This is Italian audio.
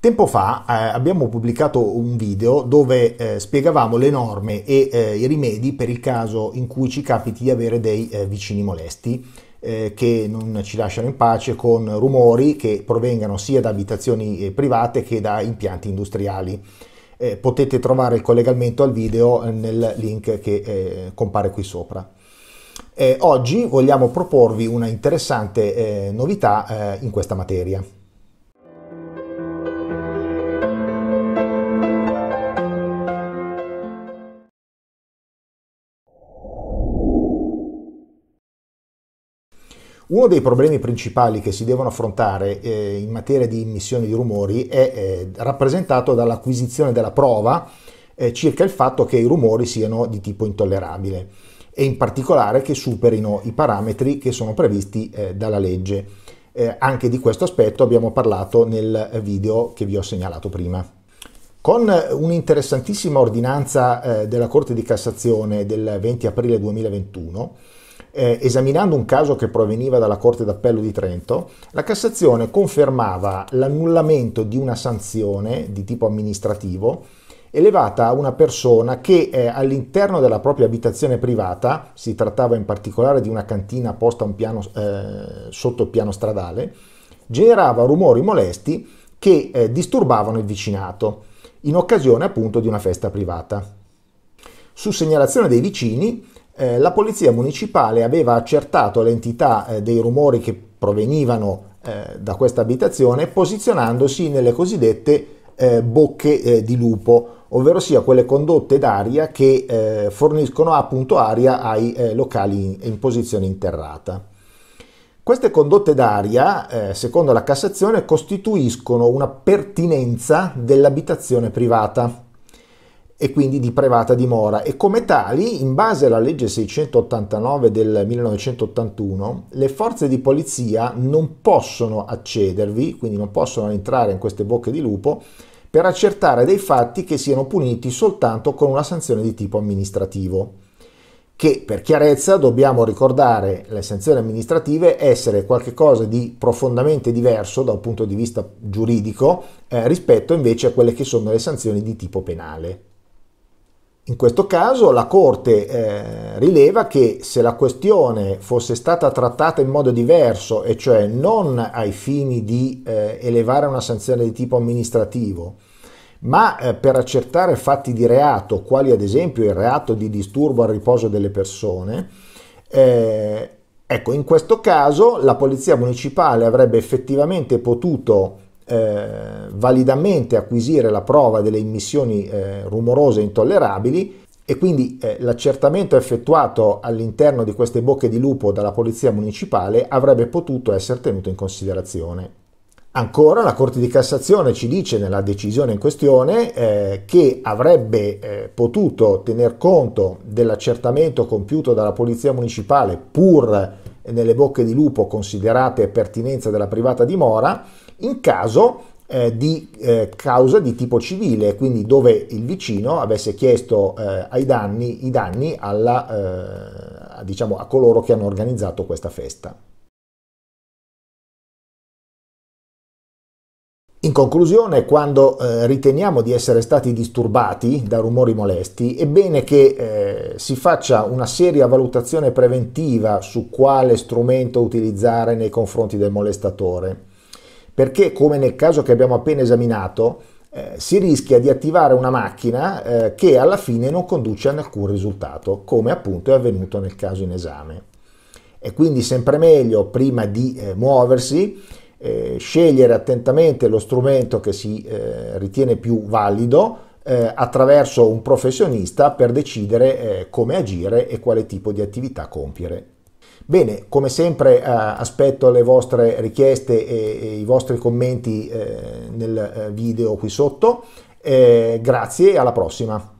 Tempo fa eh, abbiamo pubblicato un video dove eh, spiegavamo le norme e eh, i rimedi per il caso in cui ci capiti di avere dei eh, vicini molesti eh, che non ci lasciano in pace con rumori che provengano sia da abitazioni eh, private che da impianti industriali. potete trovare il collegamento al video nel link che compare qui sopra. oggi vogliamo proporvi una interessante novità in questa materia. Uno dei problemi principali che si devono affrontare eh, in materia di immissione di rumori è eh, rappresentato dall'acquisizione della prova eh, circa il fatto che i rumori siano di tipo intollerabile e in particolare che superino i parametri che sono previsti eh, dalla legge. Eh, anche di questo aspetto abbiamo parlato nel video che vi ho segnalato prima. Con un'interessantissima ordinanza eh, della Corte di Cassazione del 20 aprile 2021, eh, esaminando un caso che proveniva dalla Corte d'Appello di Trento, la Cassazione confermava l'annullamento di una sanzione di tipo amministrativo elevata a una persona che eh, all'interno della propria abitazione privata, si trattava in particolare di una cantina posta un piano, eh, sotto il piano stradale, generava rumori molesti che eh, disturbavano il vicinato, in occasione appunto di una festa privata. Su segnalazione dei vicini, eh, la polizia municipale aveva accertato l'entità eh, dei rumori che provenivano eh, da questa abitazione posizionandosi nelle cosiddette eh, bocche eh, di lupo, ovvero sia quelle condotte d'aria che forniscono appunto aria ai locali in, in posizione interrata. Queste condotte d'aria, eh, secondo la Cassazione, costituiscono una pertinenza dell'abitazione privata, e quindi di privata dimora e come tali, in base alla legge 689 del 1981, le forze di polizia non possono accedervi, quindi non possono entrare in queste bocche di lupo, per accertare dei fatti che siano puniti soltanto con una sanzione di tipo amministrativo, che per chiarezza dobbiamo ricordare le sanzioni amministrative essere qualcosa di profondamente diverso da un punto di vista giuridico eh, rispetto invece a quelle che sono le sanzioni di tipo penale. In questo caso la Corte eh, rileva che se la questione fosse stata trattata in modo diverso, e cioè non ai fini di eh, elevare una sanzione di tipo amministrativo, ma eh, per accertare fatti di reato, quali ad esempio il reato di disturbo al riposo delle persone, eh, ecco, in questo caso la Polizia Municipale avrebbe effettivamente potuto eh, validamente acquisire la prova delle immissioni eh, rumorose e intollerabili e quindi eh, l'accertamento effettuato all'interno di queste bocche di lupo dalla polizia municipale avrebbe potuto essere tenuto in considerazione. Ancora la Corte di Cassazione ci dice nella decisione in questione eh, che avrebbe eh, potuto tener conto dell'accertamento compiuto dalla Polizia Municipale pur nelle bocche di lupo considerate pertinenza della privata dimora in caso eh, di eh, causa di tipo civile, quindi dove il vicino avesse chiesto eh, ai danni, i danni alla, a, eh, diciamo, a coloro che hanno organizzato questa festa. In conclusione, quando eh, riteniamo di essere stati disturbati da rumori molesti, è bene che eh, si faccia una seria valutazione preventiva su quale strumento utilizzare nei confronti del molestatore perché come nel caso che abbiamo appena esaminato eh, si rischia di attivare una macchina eh, che alla fine non conduce a alcun risultato, come appunto è avvenuto nel caso in esame. È quindi sempre meglio, prima di eh, muoversi, eh, scegliere attentamente lo strumento che si eh, ritiene più valido eh, attraverso un professionista per decidere come agire e quale tipo di attività compiere. Bene, come sempre eh, aspetto le vostre richieste e, e i vostri commenti eh, nel eh, video qui sotto. Eh, grazie e alla prossima.